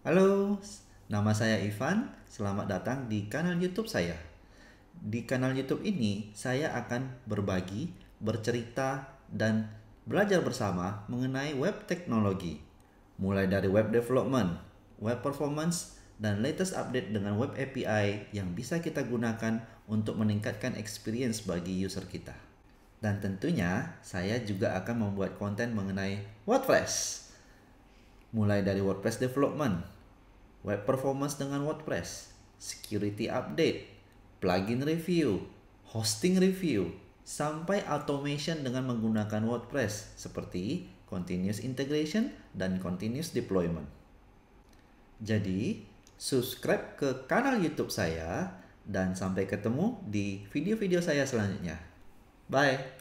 Halo, nama saya Ivan. Selamat datang di kanal YouTube saya. Di kanal YouTube ini, saya akan berbagi, bercerita, dan belajar bersama mengenai web teknologi, mulai dari web development, web performance, dan latest update dengan web API yang bisa kita gunakan untuk meningkatkan experience bagi user kita. Dan tentunya, saya juga akan membuat konten mengenai WordPress mulai dari WordPress development, web performance dengan WordPress, security update, plugin review, hosting review, sampai automation dengan menggunakan WordPress seperti continuous integration dan continuous deployment. Jadi, subscribe ke kanal YouTube saya dan sampai ketemu di video-video saya selanjutnya. Bye.